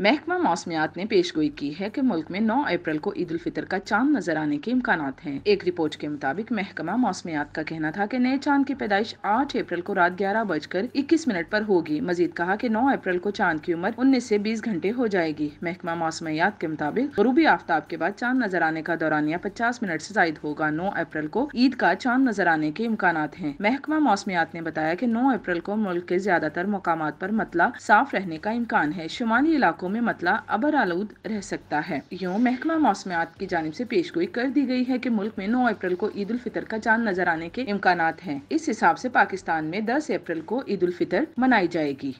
महकमा मौसमियात ने पेशगोई की है कि मुल्क में 9 अप्रैल को ईद उल फितर का चांद नजर आने के इम्कान हैं एक रिपोर्ट के मुताबिक महकमा मौसमियात का कहना था कि नए चांद की पैदाइश 8 अप्रैल को रात ग्यारह बजकर इक्कीस मिनट पर होगी मजीद कहा कि 9 अप्रैल को चांद की उम्र उन्नीस से बीस घंटे हो जाएगी महकमा मौसमियात के मुताबिक गरूबी आफ्ताब के बाद चांद नजर आने का दौरानिया पचास मिनट ऐसी जायद होगा नौ अप्रैल को ईद का चांद नजर आने के इम्कान है महकमा मौसमियात ने बताया की नौ अप्रैल को मुल्क के ज्यादातर मकाम आरोप मतला साफ रहने का इम्कान है शुमाली इलाकों इलाकों में मतला अबर आलूद रह सकता है यूँ महकमा मौसमियात की जानब ऐसी पेश गोई कर दी गयी है की मुल्क में नौ अप्रैल को ईद उल फितर का चांद नजर आने के इम्कान है इस हिसाब ऐसी पाकिस्तान में दस अप्रैल को ईद उल फितर मनाई जाएगी